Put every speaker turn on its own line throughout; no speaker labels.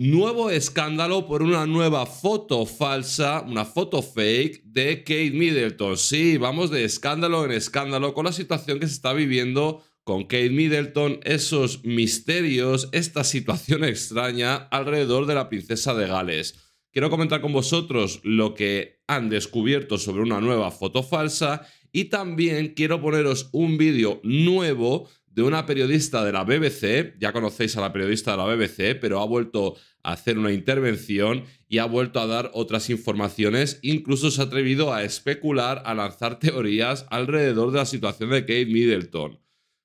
Nuevo escándalo por una nueva foto falsa, una foto fake de Kate Middleton. Sí, vamos de escándalo en escándalo con la situación que se está viviendo con Kate Middleton, esos misterios, esta situación extraña alrededor de la princesa de Gales. Quiero comentar con vosotros lo que han descubierto sobre una nueva foto falsa y también quiero poneros un vídeo nuevo de una periodista de la BBC, ya conocéis a la periodista de la BBC, pero ha vuelto a hacer una intervención y ha vuelto a dar otras informaciones, incluso se ha atrevido a especular, a lanzar teorías alrededor de la situación de Kate Middleton.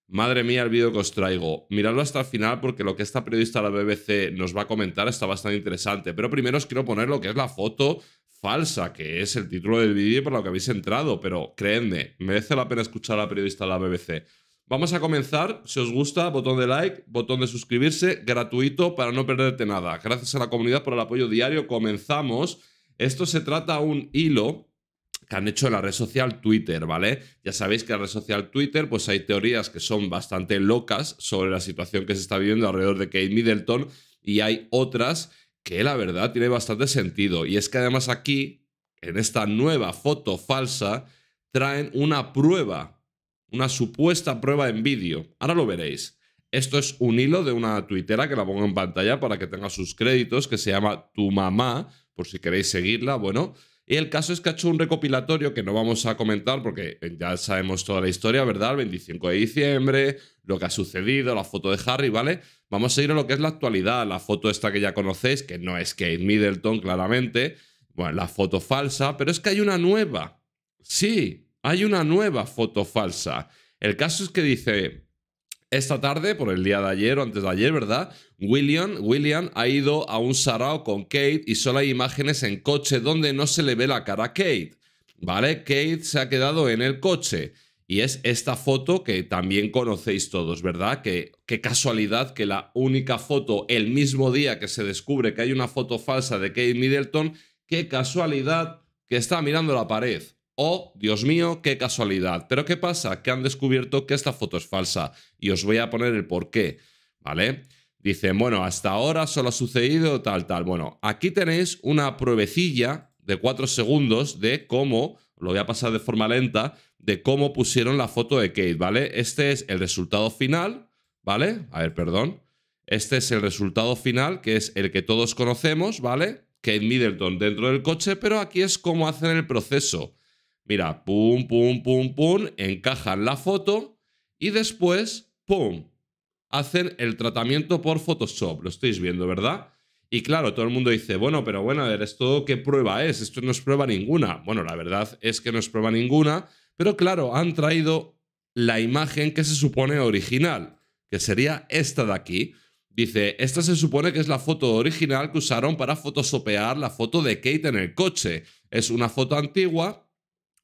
Madre mía, el vídeo que os traigo. Miradlo hasta el final porque lo que esta periodista de la BBC nos va a comentar está bastante interesante. Pero primero os quiero poner lo que es la foto falsa, que es el título del vídeo por lo que habéis entrado. Pero creedme, merece la pena escuchar a la periodista de la BBC. Vamos a comenzar. Si os gusta, botón de like, botón de suscribirse, gratuito para no perderte nada. Gracias a la comunidad por el apoyo diario. Comenzamos. Esto se trata un hilo que han hecho en la red social Twitter, ¿vale? Ya sabéis que en la red social Twitter pues hay teorías que son bastante locas sobre la situación que se está viviendo alrededor de Kate Middleton y hay otras que la verdad tiene bastante sentido. Y es que además aquí, en esta nueva foto falsa, traen una prueba una supuesta prueba en vídeo. Ahora lo veréis. Esto es un hilo de una tuitera que la pongo en pantalla para que tenga sus créditos, que se llama Tu Mamá, por si queréis seguirla, bueno. Y el caso es que ha hecho un recopilatorio que no vamos a comentar porque ya sabemos toda la historia, ¿verdad? El 25 de diciembre, lo que ha sucedido, la foto de Harry, ¿vale? Vamos a ir a lo que es la actualidad, la foto esta que ya conocéis, que no es Kate Middleton claramente, bueno, la foto falsa, pero es que hay una nueva. Sí, hay una nueva foto falsa. El caso es que dice, esta tarde, por el día de ayer o antes de ayer, ¿verdad? William, William ha ido a un sarao con Kate y solo hay imágenes en coche donde no se le ve la cara a Kate, ¿vale? Kate se ha quedado en el coche. Y es esta foto que también conocéis todos, ¿verdad? Que, qué casualidad que la única foto, el mismo día que se descubre que hay una foto falsa de Kate Middleton, qué casualidad que está mirando la pared. Oh, Dios mío, qué casualidad. Pero ¿qué pasa? Que han descubierto que esta foto es falsa y os voy a poner el por qué, ¿vale? Dicen, bueno, hasta ahora solo ha sucedido tal, tal. Bueno, aquí tenéis una pruebecilla de 4 segundos de cómo, lo voy a pasar de forma lenta, de cómo pusieron la foto de Kate, ¿vale? Este es el resultado final, ¿vale? A ver, perdón. Este es el resultado final, que es el que todos conocemos, ¿vale? Kate Middleton dentro del coche, pero aquí es cómo hacen el proceso. Mira, pum, pum, pum, pum, encajan la foto y después, pum, hacen el tratamiento por Photoshop. Lo estáis viendo, ¿verdad? Y claro, todo el mundo dice, bueno, pero bueno, a ver, ¿esto qué prueba es? Esto no es prueba ninguna. Bueno, la verdad es que no es prueba ninguna, pero claro, han traído la imagen que se supone original, que sería esta de aquí. Dice, esta se supone que es la foto original que usaron para photoshopear la foto de Kate en el coche. Es una foto antigua,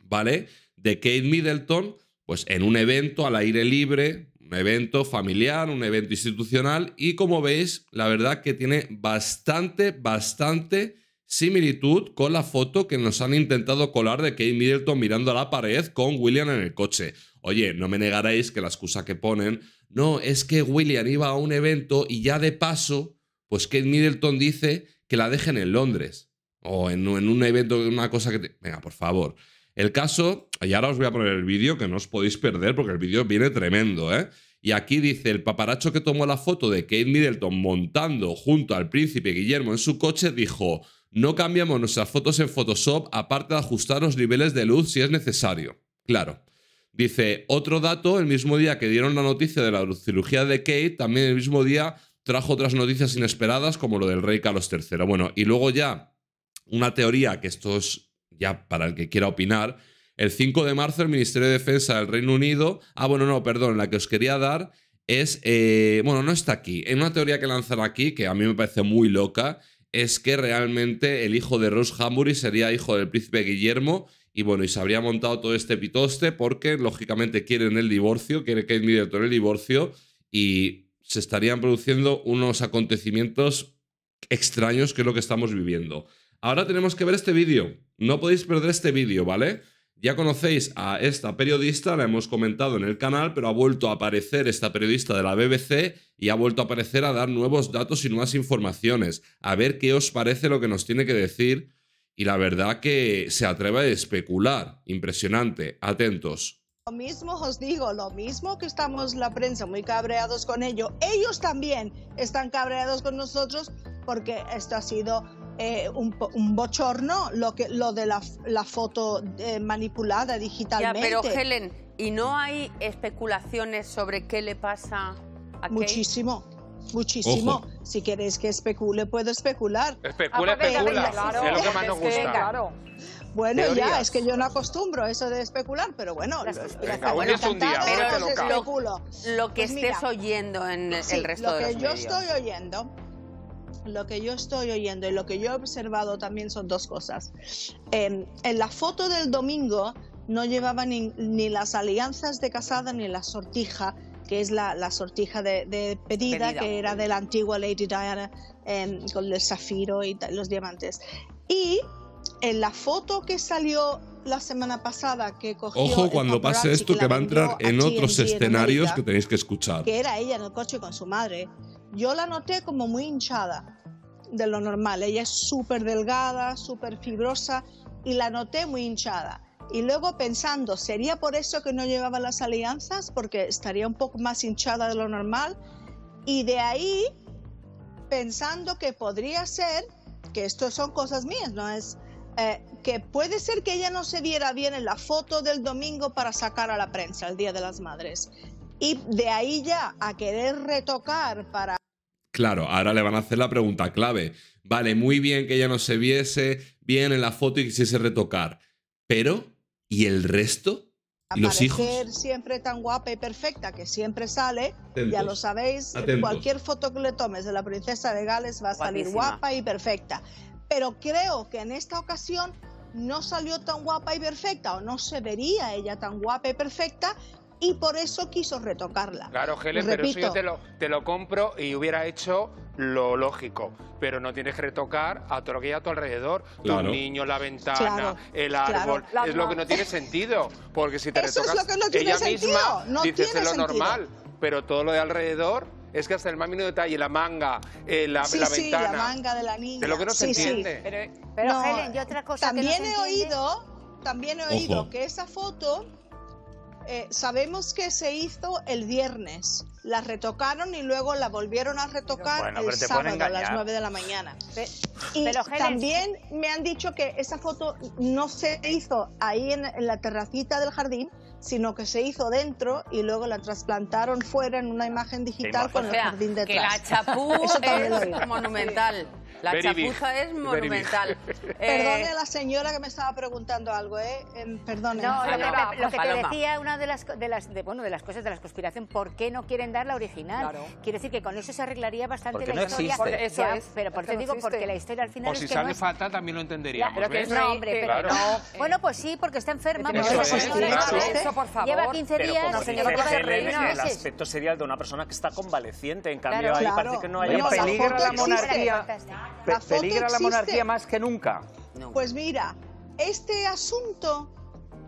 ¿vale? De Kate Middleton, pues en un evento al aire libre, un evento familiar, un evento institucional, y como veis, la verdad que tiene bastante, bastante similitud con la foto que nos han intentado colar de Kate Middleton mirando a la pared con William en el coche. Oye, no me negaréis que la excusa que ponen, no, es que William iba a un evento y ya de paso, pues Kate Middleton dice que la dejen en Londres o en, un evento, una cosa que... Venga, por favor. El caso, y ahora os voy a poner el vídeo que no os podéis perder porque el vídeo viene tremendo, ¿eh? Y aquí dice, el paparacho que tomó la foto de Kate Middleton montando junto al príncipe Guillermo en su coche dijo, no cambiamos nuestras fotos en Photoshop aparte de ajustar los niveles de luz si es necesario. Claro. Dice, otro dato, el mismo día que dieron la noticia de la cirugía de Kate, también el mismo día trajo otras noticias inesperadas como lo del rey Carlos III. Bueno, y luego ya una teoría que esto es ya para el que quiera opinar, el 5 de marzo el Ministerio de Defensa del Reino Unido, ah, bueno, no, perdón, la que os quería dar es, eh, bueno, no está aquí, en una teoría que lanzan aquí, que a mí me parece muy loca, es que realmente el hijo de Rose Hambury sería hijo del príncipe Guillermo. Y bueno, y se habría montado todo este pitoste porque, lógicamente, quieren el divorcio, quiere el en el divorcio, y se estarían produciendo unos acontecimientos extraños que es lo que estamos viviendo. Ahora tenemos que ver este vídeo. No podéis perder este vídeo, ¿vale? Ya conocéis a esta periodista, la hemos comentado en el canal, pero ha vuelto a aparecer esta periodista de la BBC y ha vuelto a aparecer a dar nuevos datos y nuevas informaciones. A ver qué os parece lo que nos tiene que decir. Y la verdad que se atreve a especular. Impresionante. Atentos.
Lo mismo os digo, lo mismo que estamos la prensa muy cabreados con ello. Ellos también están cabreados con nosotros porque esto ha sido eh, un, bochorno lo, que, lo de la, foto eh, manipulada digitalmente. pero Helen, ¿y no hay especulaciones sobre qué le pasa a Muchísimo. Muchísimo. Si queréis que especule, puedo especular. Ah, pues especula, Es lo que más nos gusta. Bueno, ya, es que yo no acostumbro eso de especular, pero bueno, lo, que pues estés oyendo en el, resto de Lo que yo estoy oyendo lo que yo estoy oyendo y lo que yo he observado también son dos cosas. Em, en la foto del domingo no llevaba ni, las alianzas de casada ni la sortija, que es la, la sortija de, de pedida, que era de la antigua Lady Diana em, con el zafiro y los diamantes. Y en la foto que salió la semana pasada que cogió Ojo cuando pase esto que va a entrar en otros escenarios que
tenéis que escuchar. Que
era ella en el coche con su madre. Yo la noté como muy hinchada de lo normal. Ella es súper delgada, súper fibrosa y la noté muy hinchada. Y luego pensando, ¿sería por eso que no llevaba las alianzas? Porque estaría un poco más hinchada de lo normal. Y de ahí, pensando que podría ser, que esto son cosas mías, no es... Eh, que puede ser que ella no se viera bien en la foto del domingo para sacar a la prensa el Día de las Madres. Y de ahí ya a querer retocar para
Claro, ahora le van a hacer la pregunta clave. Vale, muy bien que ya no se viese bien en la foto y quisiese retocar. Pero, ¿y el resto? los hijos?
siempre tan guapa y perfecta que siempre sale, ya lo sabéis, cualquier foto que le tomes de la princesa de Gales va a salir guapa y perfecta. Pero creo que en esta ocasión no salió tan guapa y perfecta o no se vería ella tan guapa y perfecta y por eso quiso retocarla.
Claro, Helen, pero eso yo te lo, compro y hubiera hecho lo lógico, pero no tienes que retocar a todo lo que hay a tu alrededor, claro. niño, la ventana, el árbol, es lo que no tiene sentido, porque si te Eso retocas, es lo que no tiene ella sentido, misma no dices lo normal, pero todo lo de alrededor es que hasta el más mínimo detalle, la manga, eh, la, sí, sí, ventana, la manga
de la niña, Es lo que no se entiende.
Pero, Helen, yo
otra cosa también que he oído, también he oído que esa foto eh, sabemos que se hizo el viernes. La retocaron y luego la volvieron a retocar el sábado a las 9 de la mañana. Y también me han dicho que esa foto no se hizo ahí en, la terracita del jardín, sino que se hizo dentro y luego la trasplantaron fuera en una imagen digital con el jardín detrás. Que la chapú es monumental. La chapuza es monumental. Eh... Perdone a la señora que me estaba preguntando algo, ¿eh? Em, perdone. No, lo, que, te decía, una de las, de las, de, bueno, de las cosas de la conspiración, ¿por qué no quieren dar la original? Quiere decir que con eso se arreglaría bastante la no historia. Existe. Eso pero por qué digo, porque la historia al final. O si es que sale
no también lo entendería. no, hombre, pero no. Eh.
Bueno, pues sí, porque está enferma. Eso, es, eso, ¿eh? por favor. Lleva 15 días. el aspecto serial de una persona que está convaleciente. En cambio, ahí parece que no hay peligro la monarquía la ¿Peligra la monarquía más que nunca? Pues mira, este asunto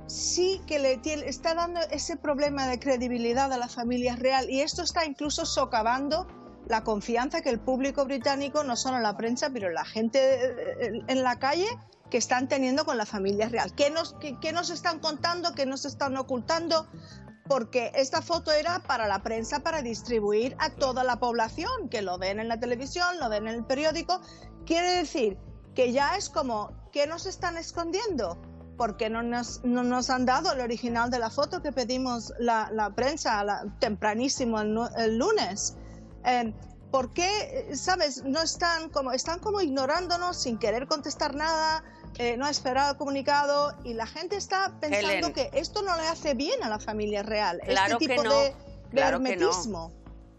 sí que le está dando ese problema de credibilidad a la familia real y esto está incluso socavando la confianza que el público británico, no solo la prensa, pero la gente eh, eh, en la calle, que están teniendo con la familia real. ¿Qué nos, qué nos están contando? ¿Qué nos están ocultando? porque esta foto era para la prensa, para distribuir a toda la población, que lo ven en la televisión, lo ven en el periódico. Quiere decir que ya es como, ¿qué nos están escondiendo? Porque no nos, no nos han dado el original de la foto que pedimos la, prensa tempranísimo el, lunes. Em, ¿Por qué, sabes, no están como, están como ignorándonos sin querer contestar nada? Eh, no ha esperado el comunicado y la gente está pensando que esto no le hace bien a la familia real. Este claro este tipo que no. De, claro Que no.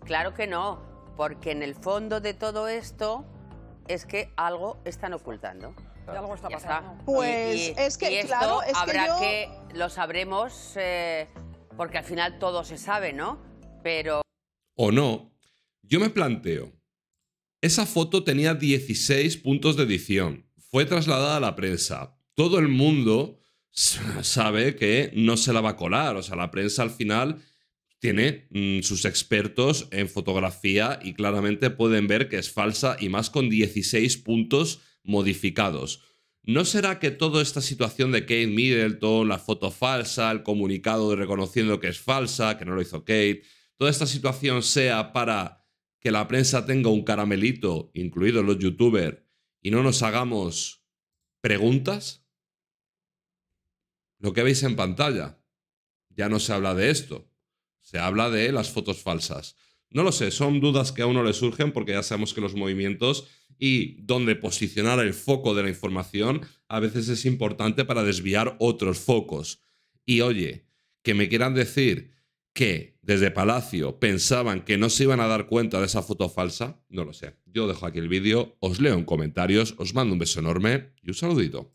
Claro que no, porque en el fondo de todo esto es que algo están ocultando. Algo está pasando. Pues es que, claro, habrá que, lo sabremos eh, porque al final todo se sabe, ¿no? Pero.
O no, yo me planteo. Esa foto tenía 16 puntos de edición fue trasladada a la prensa. Todo el mundo sabe que no se la va a colar, o sea, la prensa al final tiene mm, sus expertos en fotografía y claramente pueden ver que es falsa y más con 16 puntos modificados. ¿No será que toda esta situación de Kate Middleton, la foto falsa, el comunicado reconociendo que es falsa, que no lo hizo Kate, toda esta situación sea para que la prensa tenga un caramelito, incluidos los youtubers, y no nos hagamos preguntas? Lo que veis en pantalla, ya no se habla de esto, se habla de las fotos falsas. No lo sé, son dudas que a uno le surgen porque ya sabemos que los movimientos y dónde posicionar el foco de la información a veces es importante para desviar otros focos. Y oye, que me quieran decir que desde Palacio pensaban que no se iban a dar cuenta de esa foto falsa, no lo sé. Yo dejo aquí el vídeo, os leo en comentarios, os mando un beso enorme y un saludito.